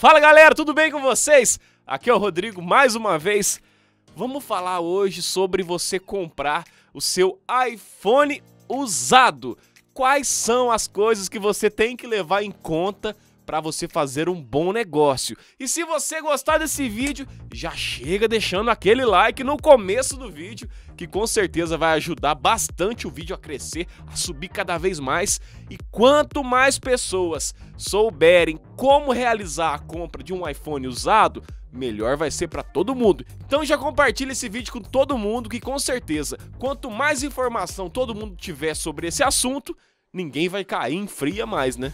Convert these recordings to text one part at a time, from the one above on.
Fala galera, tudo bem com vocês? Aqui é o Rodrigo mais uma vez. Vamos falar hoje sobre você comprar o seu iPhone usado. Quais são as coisas que você tem que levar em conta para você fazer um bom negócio. E se você gostar desse vídeo, já chega deixando aquele like no começo do vídeo, que com certeza vai ajudar bastante o vídeo a crescer, a subir cada vez mais. E quanto mais pessoas souberem como realizar a compra de um iPhone usado, melhor vai ser para todo mundo. Então já compartilha esse vídeo com todo mundo que com certeza, quanto mais informação todo mundo tiver sobre esse assunto, ninguém vai cair em fria mais, né?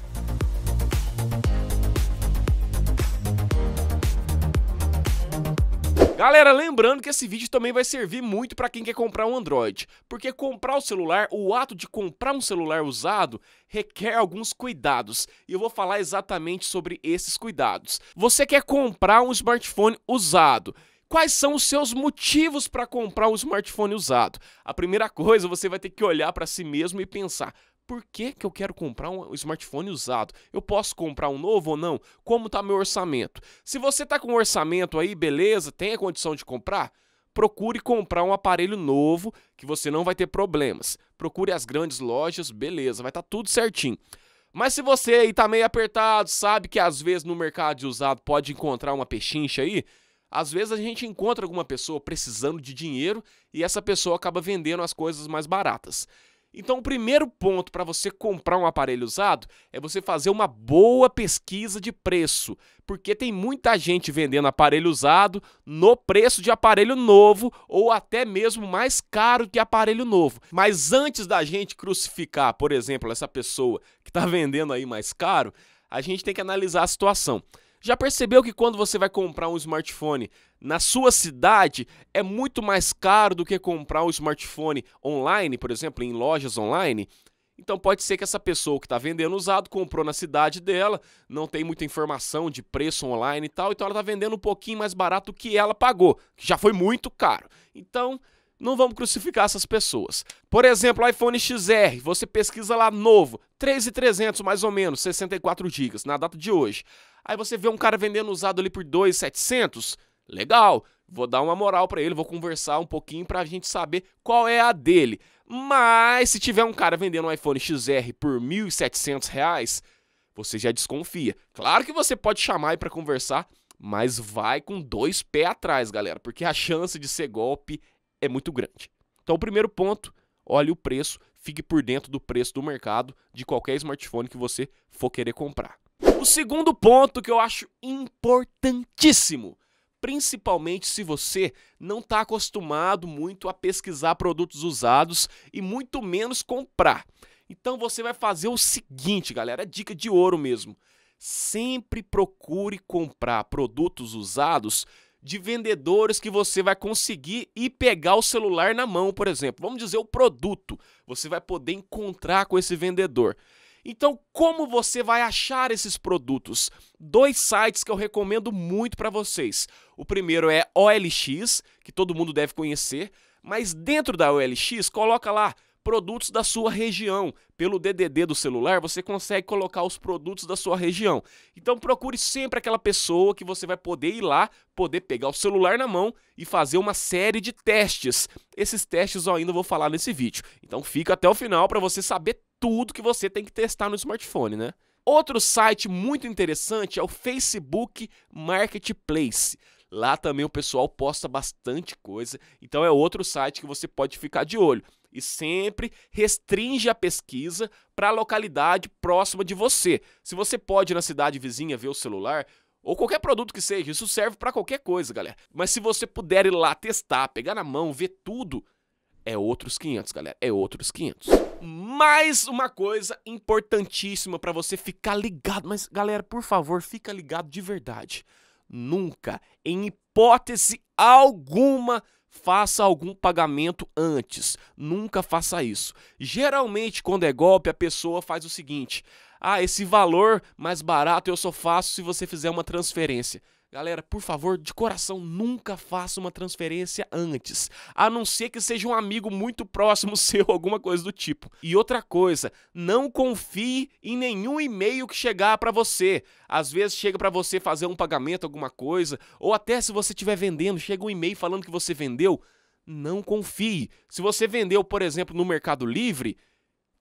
Galera, lembrando que esse vídeo também vai servir muito para quem quer comprar um Android, porque comprar o celular, o ato de comprar um celular usado, requer alguns cuidados, e eu vou falar exatamente sobre esses cuidados. Você quer comprar um smartphone usado, quais são os seus motivos para comprar um smartphone usado. A primeira coisa, você vai ter que olhar para si mesmo e pensar: por que, que eu quero comprar um smartphone usado? Eu posso comprar um novo ou não? Como está meu orçamento? Se você está com um orçamento aí, beleza, tem a condição de comprar, procure comprar um aparelho novo que você não vai ter problemas. Procure as grandes lojas, beleza, vai estar tá tudo certinho. Mas se você aí tá meio apertado, sabe que às vezes no mercado de usado pode encontrar uma pechincha aí, às vezes a gente encontra alguma pessoa precisando de dinheiro e essa pessoa acaba vendendo as coisas mais baratas. Então, o primeiro ponto para você comprar um aparelho usado é você fazer uma boa pesquisa de preço, porque tem muita gente vendendo aparelho usado no preço de aparelho novo ou até mesmo mais caro que aparelho novo. Mas antes da gente crucificar, por exemplo, essa pessoa que está vendendo aí mais caro, a gente tem que analisar a situação. Já percebeu que quando você vai comprar um smartphone na sua cidade é muito mais caro do que comprar um smartphone online, por exemplo, em lojas online? Então pode ser que essa pessoa que está vendendo usado comprou na cidade dela, não tem muita informação de preço online e tal, então ela está vendendo um pouquinho mais barato do que ela pagou, que já foi muito caro. Então não vamos crucificar essas pessoas. Por exemplo, iPhone XR, você pesquisa lá novo, 3.300 mais ou menos, 64 GB na data de hoje. Aí você vê um cara vendendo usado ali por 2,700, legal, vou dar uma moral para ele, vou conversar um pouquinho para a gente saber qual é a dele. Mas se tiver um cara vendendo um iPhone XR por 1.700 reais, você já desconfia. Claro que você pode chamar aí para conversar, mas vai com dois pés atrás, galera, porque a chance de ser golpe é muito grande. Então, o primeiro ponto, olhe o preço, fique por dentro do preço do mercado de qualquer smartphone que você for querer comprar. Um segundo ponto que eu acho importantíssimo, principalmente se você não está acostumado muito a pesquisar produtos usados e muito menos comprar. Então você vai fazer o seguinte, galera, é dica de ouro mesmo. Sempre procure comprar produtos usados de vendedores que você vai conseguir e pegar o celular na mão, por exemplo. Vamos dizer o produto, você vai poder encontrar com esse vendedor. Então, como você vai achar esses produtos? Dois sites que eu recomendo muito para vocês. O primeiro é OLX, que todo mundo deve conhecer, mas dentro da OLX, coloca lá produtos da sua região. Pelo DDD do celular, você consegue colocar os produtos da sua região. Então procure sempre aquela pessoa que você vai poder ir lá, poder pegar o celular na mão e fazer uma série de testes. Esses testes eu ainda vou falar nesse vídeo. Então fica até o final para você saber tudo que você tem que testar no smartphone, né? Outro site muito interessante é o Facebook Marketplace. Lá também o pessoal posta bastante coisa, então é outro site que você pode ficar de olho. E sempre restringe a pesquisa para a localidade próxima de você. Se você pode ir na cidade vizinha ver o celular, ou qualquer produto que seja, isso serve para qualquer coisa, galera. Mas se você puder ir lá testar, pegar na mão, ver tudo, é outros 500, galera, é outros 500. Mais uma coisa importantíssima para você ficar ligado, mas galera, por favor, fica ligado de verdade. Nunca, em hipótese alguma, faça algum pagamento antes. Nunca faça isso. Geralmente, quando é golpe, a pessoa faz o seguinte: ah, esse valor mais barato eu só faço se você fizer uma transferência. Galera, por favor, de coração, nunca faça uma transferência antes, a não ser que seja um amigo muito próximo seu, alguma coisa do tipo. E outra coisa, não confie em nenhum e-mail que chegar para você. Às vezes chega para você fazer um pagamento, alguma coisa, ou até se você estiver vendendo, chega um e-mail falando que você vendeu, não confie. Se você vendeu, por exemplo, no Mercado Livre,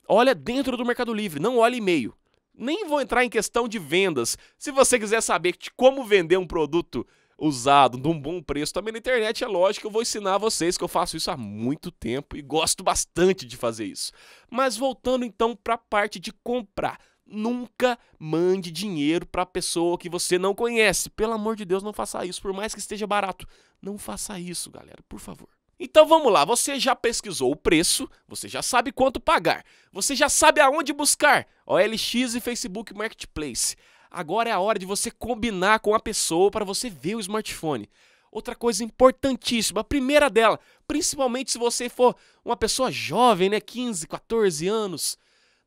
olha dentro do Mercado Livre, não olhe e-mail. Nem vou entrar em questão de vendas. Se você quiser saber como vender um produto usado, de um bom preço também na internet, é lógico que eu vou ensinar a vocês que eu faço isso há muito tempo e gosto bastante de fazer isso. Mas voltando então para a parte de comprar. Nunca mande dinheiro para pessoa que você não conhece. Pelo amor de Deus, não faça isso, por mais que esteja barato. Não faça isso, galera, por favor. Então vamos lá, você já pesquisou o preço, você já sabe quanto pagar, você já sabe aonde buscar, OLX e Facebook Marketplace. Agora é a hora de você combinar com a pessoa para você ver o smartphone. Outra coisa importantíssima, a primeira dela, principalmente se você for uma pessoa jovem, né, 15, 14 anos,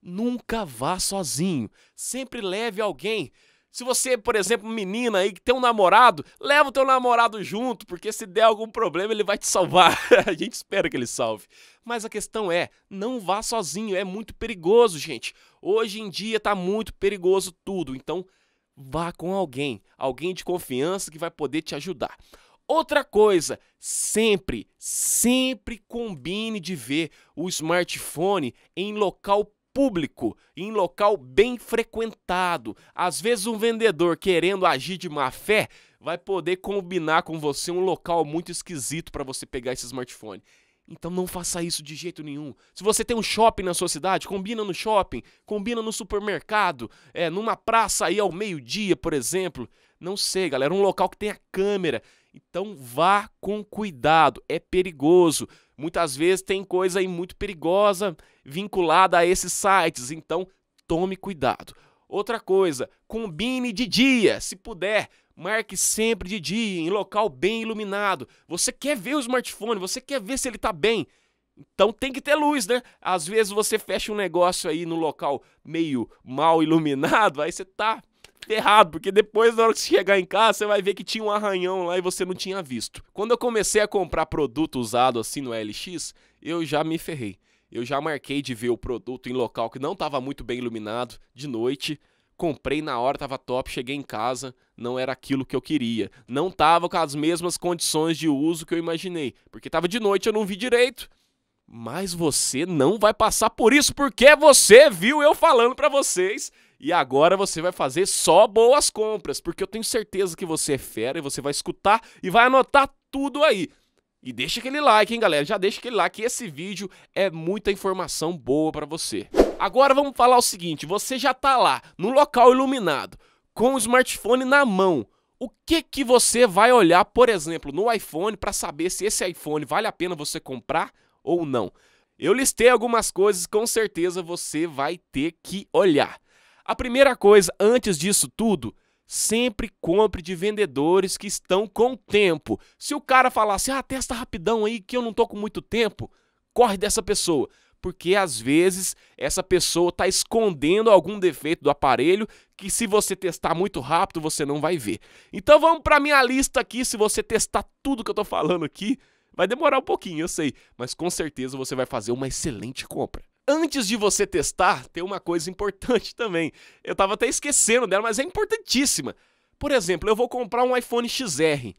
nunca vá sozinho. Sempre leve alguém. Se você, por exemplo, menina aí que tem um namorado, leva o teu namorado junto, porque se der algum problema ele vai te salvar. a gente espera que ele salve. Mas a questão é, não vá sozinho, é muito perigoso, gente. Hoje em dia tá muito perigoso tudo, então vá com alguém, alguém de confiança que vai poder te ajudar. Outra coisa, sempre, sempre combine de ver o smartphone em local público, em local bem frequentado. Às vezes um vendedor querendo agir de má fé vai poder combinar com você um local muito esquisito para você pegar esse smartphone. Então não faça isso de jeito nenhum. Se você tem um shopping na sua cidade, combina no shopping, combina no supermercado, é, numa praça aí ao meio-dia, por exemplo. Não sei, galera. Um local que tem a câmera. Então vá com cuidado, é perigoso. Muitas vezes tem coisa aí muito perigosa vinculada a esses sites, então tome cuidado. Outra coisa, combine de dia, se puder, marque sempre de dia, em local bem iluminado. Você quer ver o smartphone, você quer ver se ele está bem. Então tem que ter luz, né? Às vezes você fecha um negócio aí no local meio mal iluminado, aí você tá errado, porque depois, na hora que você chegar em casa, você vai ver que tinha um arranhão lá e você não tinha visto. Quando eu comecei a comprar produto usado assim no LX, eu já me ferrei. Eu já marquei de ver o produto em local que não estava muito bem iluminado de noite. Comprei na hora, tava top, cheguei em casa, não era aquilo que eu queria. Não tava com as mesmas condições de uso que eu imaginei, porque tava de noite, eu não vi direito. Mas você não vai passar por isso porque é você viu eu falando para vocês e agora você vai fazer só boas compras, porque eu tenho certeza que você é fera e você vai escutar e vai anotar tudo aí. E deixa aquele like, hein, galera? Já deixa aquele like, esse vídeo é muita informação boa para você. Agora vamos falar o seguinte, você já tá lá, no local iluminado, com o smartphone na mão. O que que você vai olhar, por exemplo, no iPhone para saber se esse iPhone vale a pena você comprar ou não? Eu listei algumas coisas, com certeza você vai ter que olhar. A primeira coisa, antes disso tudo, sempre compre de vendedores que estão com tempo. Se o cara falasse assim, ah, testa rapidão aí que eu não tô com muito tempo, corre dessa pessoa. Porque às vezes essa pessoa está escondendo algum defeito do aparelho que se você testar muito rápido você não vai ver. Então vamos para minha lista aqui, se você testar tudo que eu estou falando aqui, vai demorar um pouquinho, eu sei, mas com certeza você vai fazer uma excelente compra antes de você testar, tem uma coisa importante também. Eu estava até esquecendo dela, mas é importantíssima. Por exemplo, eu vou comprar um iPhone XR.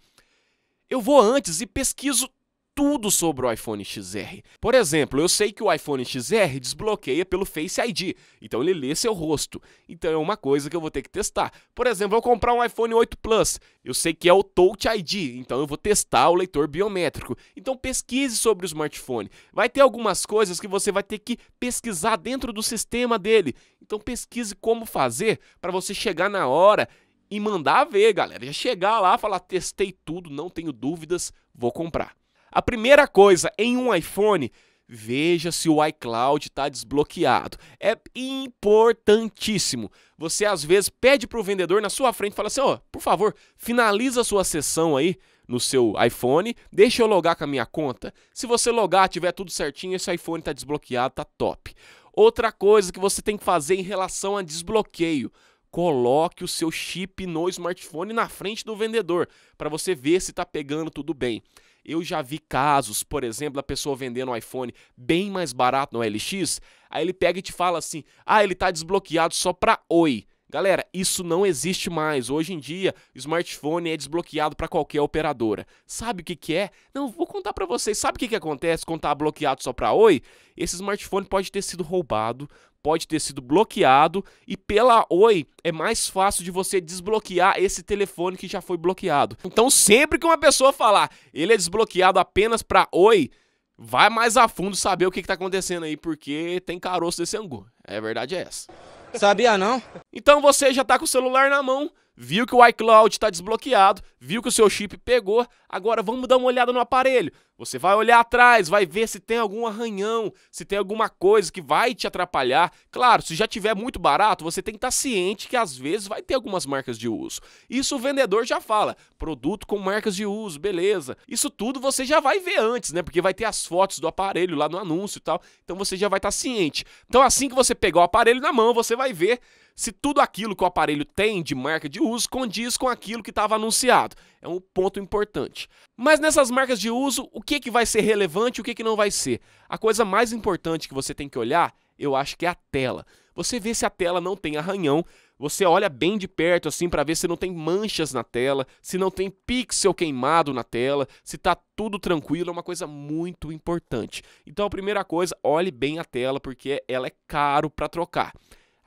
Eu vou antes e pesquiso tudo sobre o iPhone XR. Por exemplo, eu sei que o iPhone XR desbloqueia pelo Face ID, então ele lê seu rosto. Então é uma coisa que eu vou ter que testar. Por exemplo, eu comprar um iPhone 8 Plus, eu sei que é o Touch ID, então eu vou testar o leitor biométrico. Então pesquise sobre o smartphone. Vai ter algumas coisas que você vai ter que pesquisar dentro do sistema dele. Então pesquise como fazer para você chegar na hora e mandar ver, galera. Já chegar lá, falar, testei tudo, não tenho dúvidas, vou comprar. A primeira coisa, em um iPhone, veja se o iCloud está desbloqueado. É importantíssimo. Você às vezes pede para o vendedor na sua frente, fala assim, ó, oh, por favor, finaliza a sua sessão aí no seu iPhone, deixa eu logar com a minha conta. Se você logar, tiver tudo certinho, esse iPhone está desbloqueado, tá top. Outra coisa que você tem que fazer em relação a desbloqueio, coloque o seu chip no smartphone na frente do vendedor para você ver se está pegando tudo bem. Eu já vi casos, por exemplo, da pessoa vendendo um iPhone bem mais barato no é LX, aí ele pega e te fala assim: ah, ele tá desbloqueado só pra Oi. Galera, isso não existe mais. Hoje em dia, smartphone é desbloqueado para qualquer operadora. Sabe o que, que é? Não, vou contar para vocês. Sabe o que, que acontece quando tá bloqueado só para Oi? Esse smartphone pode ter sido roubado, pode ter sido bloqueado e pela Oi é mais fácil de você desbloquear esse telefone que já foi bloqueado. Então, sempre que uma pessoa falar, ele é desbloqueado apenas para Oi, vai mais a fundo saber o que está acontecendo aí, porque tem caroço desse angu. É a verdade é essa. Sabia não? Então você já tá com o celular na mão viu que o iCloud está desbloqueado, viu que o seu chip pegou, agora vamos dar uma olhada no aparelho. Você vai olhar atrás, vai ver se tem algum arranhão, se tem alguma coisa que vai te atrapalhar. Claro, se já tiver muito barato, você tem que estar tá ciente que às vezes vai ter algumas marcas de uso. Isso o vendedor já fala, produto com marcas de uso, beleza. Isso tudo você já vai ver antes, né? Porque vai ter as fotos do aparelho lá no anúncio e tal. Então você já vai estar tá ciente. Então assim que você pegar o aparelho na mão, você vai ver se tudo aquilo que o aparelho tem de marca de uso condiz com aquilo que estava anunciado. É um ponto importante. Mas nessas marcas de uso, o que, que vai ser relevante e o que, que não vai ser? A coisa mais importante que você tem que olhar, eu acho que é a tela. Você vê se a tela não tem arranhão, você olha bem de perto assim para ver se não tem manchas na tela, se não tem pixel queimado na tela, se tá tudo tranquilo, é uma coisa muito importante. Então a primeira coisa, olhe bem a tela porque ela é caro para trocar.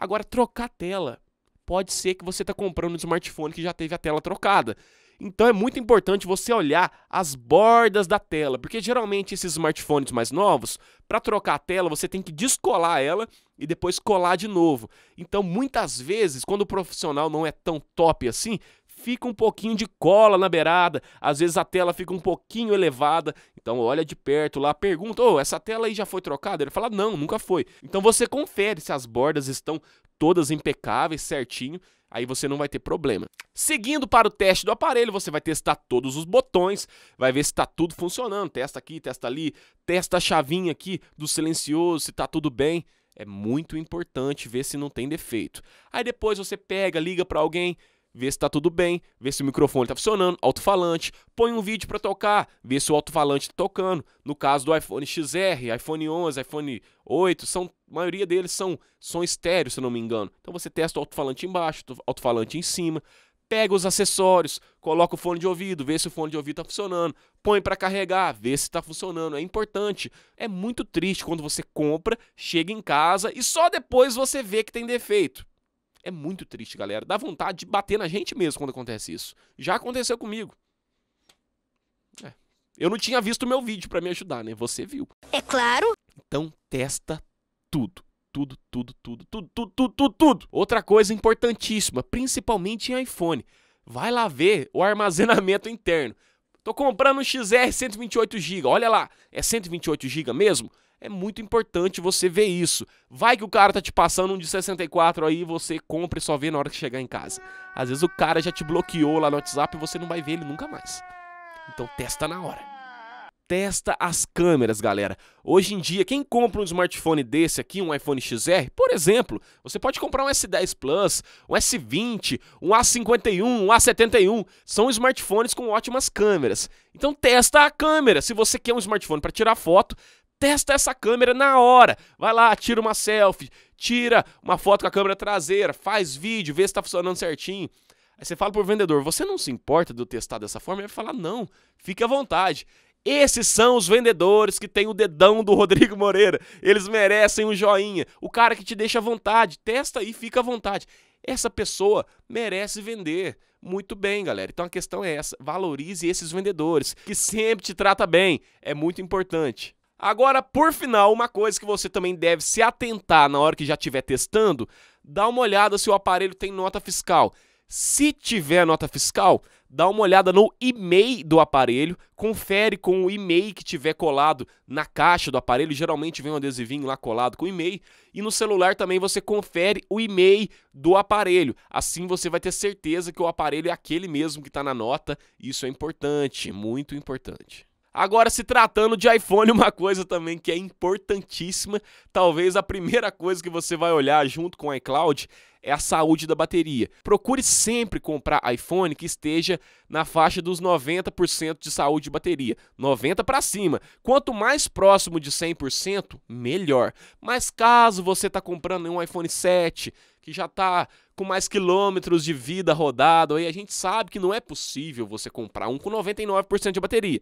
Agora, trocar a tela. Pode ser que você está comprando um smartphone que já teve a tela trocada. Então é muito importante você olhar as bordas da tela, porque geralmente esses smartphones mais novos, para trocar a tela, você tem que descolar ela e depois colar de novo. Então muitas vezes, quando o profissional não é tão top assim, fica um pouquinho de cola na beirada, às vezes a tela fica um pouquinho elevada, então olha de perto lá, pergunta, oh, essa tela aí já foi trocada? Ele fala, não, nunca foi. Então você confere se as bordas estão todas impecáveis, certinho, aí você não vai ter problema. Seguindo para o teste do aparelho, você vai testar todos os botões, vai ver se está tudo funcionando, testa aqui, testa ali, testa a chavinha aqui do silencioso, se está tudo bem. É muito importante ver se não tem defeito. Aí depois você pega, liga para alguém, vê se tá tudo bem, vê se o microfone tá funcionando, alto-falante, põe um vídeo para tocar, vê se o alto-falante tá tocando. No caso do iPhone XR, iPhone 11, iPhone 8, são, a maioria deles são som estéreo, se não me engano. Então você testa o alto-falante embaixo, o alto-falante em cima, pega os acessórios, coloca o fone de ouvido, vê se o fone de ouvido está funcionando, põe para carregar, vê se está funcionando. É importante. É muito triste quando você compra, chega em casa e só depois você vê que tem defeito. É muito triste, galera. Dá vontade de bater na gente mesmo quando acontece isso. Já aconteceu comigo. É. Eu não tinha visto o meu vídeo para me ajudar, né? Você viu. É claro. Então testa tudo. Tudo, tudo, tudo, tudo, tudo, tudo, tudo, tudo. Outra coisa importantíssima, principalmente em iPhone. Vai lá ver o armazenamento interno. Tô comprando um XR 128GB, olha lá. É 128GB mesmo? É muito importante você ver isso. Vai que o cara tá te passando um de 64 aí, você compra e só vê na hora que chegar em casa. Às vezes o cara já te bloqueou lá no WhatsApp e você não vai ver ele nunca mais. Então testa na hora. Testa as câmeras, galera. Hoje em dia, quem compra um smartphone desse aqui, um iPhone XR, por exemplo, você pode comprar um S10 Plus, um S20, um A51, um A71. São smartphones com ótimas câmeras. Então testa a câmera. Se você quer um smartphone para tirar foto, testa essa câmera na hora. Vai lá, tira uma selfie, tira uma foto com a câmera traseira, faz vídeo, vê se está funcionando certinho. Aí você fala pro vendedor, você não se importa de eu testar dessa forma? Ele vai falar, não, fique à vontade. Esses são os vendedores que têm o dedão do Rodrigo Moreira. Eles merecem um joinha. O cara que te deixa à vontade, testa e fica à vontade. Essa pessoa merece vender. Muito bem, galera. Então a questão é essa: valorize esses vendedores que sempre te trata bem. É muito importante. Agora, por final, uma coisa que você também deve se atentar na hora que já estiver testando, dá uma olhada se o aparelho tem nota fiscal. Se tiver nota fiscal, dá uma olhada no e-mail do aparelho, confere com o e-mail que tiver colado na caixa do aparelho, geralmente vem um adesivinho lá colado com o e-mail, e no celular também você confere o e-mail do aparelho. Assim você vai ter certeza que o aparelho é aquele mesmo que está na nota, isso é importante, muito importante. Agora, se tratando de iPhone, uma coisa também que é importantíssima, talvez a primeira coisa que você vai olhar junto com o iCloud é a saúde da bateria. Procure sempre comprar iPhone que esteja na faixa dos 90% de saúde de bateria, 90 para cima. Quanto mais próximo de 100%, melhor. Mas caso você está comprando um iPhone 7, que já está com mais quilômetros de vida rodado, aí a gente sabe que não é possível você comprar um com 99% de bateria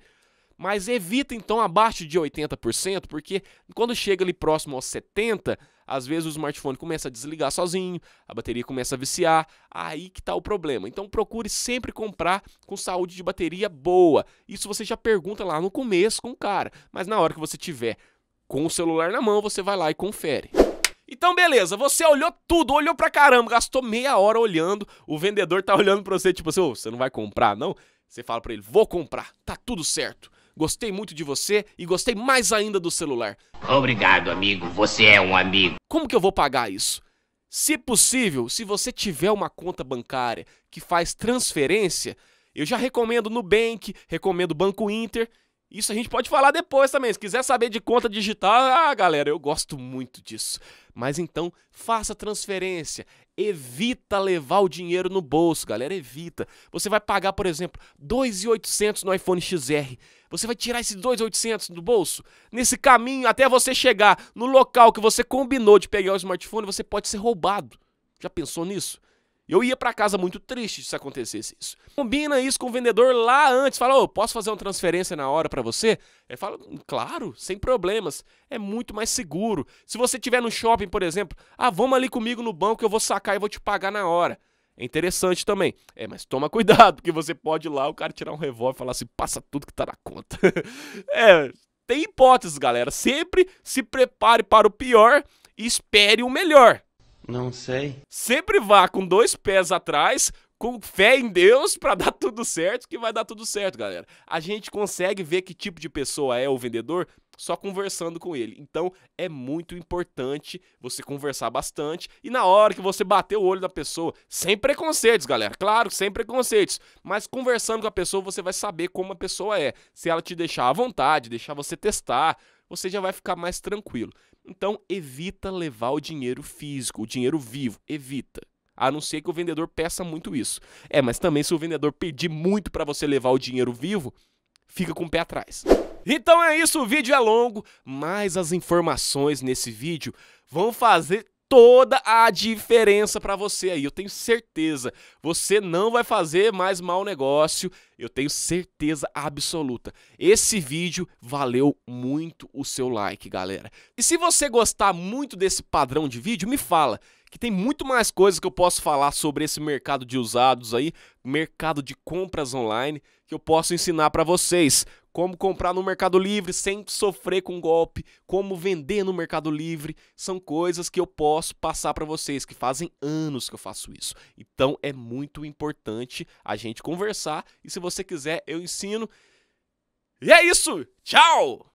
mas evita então abaixo de 80%, porque quando chega ali próximo aos 70%, às vezes o smartphone começa a desligar sozinho, a bateria começa a viciar, aí que está o problema. Então procure sempre comprar com saúde de bateria boa. Isso você já pergunta lá no começo com o cara, mas na hora que você tiver com o celular na mão, você vai lá e confere. Então, beleza, você olhou tudo, olhou pra caramba, gastou meia hora olhando, o vendedor tá olhando pra você, tipo assim, oh, você não vai comprar, não? Você fala pra ele, vou comprar, tá tudo certo. Gostei muito de você e gostei mais ainda do celular. Obrigado, amigo. Você é um amigo. Como que eu vou pagar isso? Se possível, se você tiver uma conta bancária que faz transferência, eu já recomendo Nubank, recomendo Banco Inter isso a gente pode falar depois também. Se quiser saber de conta digital, ah, galera, eu gosto muito disso. Mas então, faça transferência. Evita levar o dinheiro no bolso, galera, evita. Você vai pagar, por exemplo, 2.800 no iPhone XR. Você vai tirar esses 2.800 do bolso? Nesse caminho até você chegar no local que você combinou de pegar o smartphone, você pode ser roubado. Já pensou nisso? Eu ia para casa muito triste se acontecesse isso. Combina isso com o vendedor lá antes, fala: "Ô, oh, posso fazer uma transferência na hora para você?" Ele fala: "Claro, sem problemas. É muito mais seguro. Se você tiver no shopping, por exemplo, ah, vamos ali comigo no banco, eu vou sacar e vou te pagar na hora." É interessante também. É, mas toma cuidado, porque você pode ir lá, o cara tirar um revólver e falar assim: "Passa tudo que tá na conta". é, tem hipóteses, galera. Sempre se prepare para o pior e espere o melhor. Não sei. Sempre vá com dois pés atrás, com fé em Deus para dar tudo certo, que vai dar tudo certo, galera. A gente consegue ver que tipo de pessoa é o vendedor só conversando com ele. Então é muito importante você conversar bastante e na hora que você bater o olho da pessoa, sem preconceitos, galera. Claro, sem preconceitos, mas conversando com a pessoa você vai saber como a pessoa é. Se ela te deixar à vontade, deixar você testar, você já vai ficar mais tranquilo. Então, evita levar o dinheiro físico, o dinheiro vivo, evita. A não ser que o vendedor peça muito isso. É, mas também se o vendedor pedir muito para você levar o dinheiro vivo, fica com o pé atrás. Então é isso, o vídeo é longo, mas as informações nesse vídeo vão fazer toda a diferença para você aí. Eu tenho certeza. Você não vai fazer mais mau negócio. Eu tenho certeza absoluta. Esse vídeo valeu muito o seu like, galera. E se você gostar muito desse padrão de vídeo, me fala que tem muito mais coisas que eu posso falar sobre esse mercado de usados aí, mercado de compras online, que eu posso ensinar para vocês. Como comprar no Mercado Livre sem sofrer com golpe, como vender no Mercado Livre, são coisas que eu posso passar para vocês, que fazem anos que eu faço isso. Então é muito importante a gente conversar e se você quiser eu ensino. E é isso! Tchau!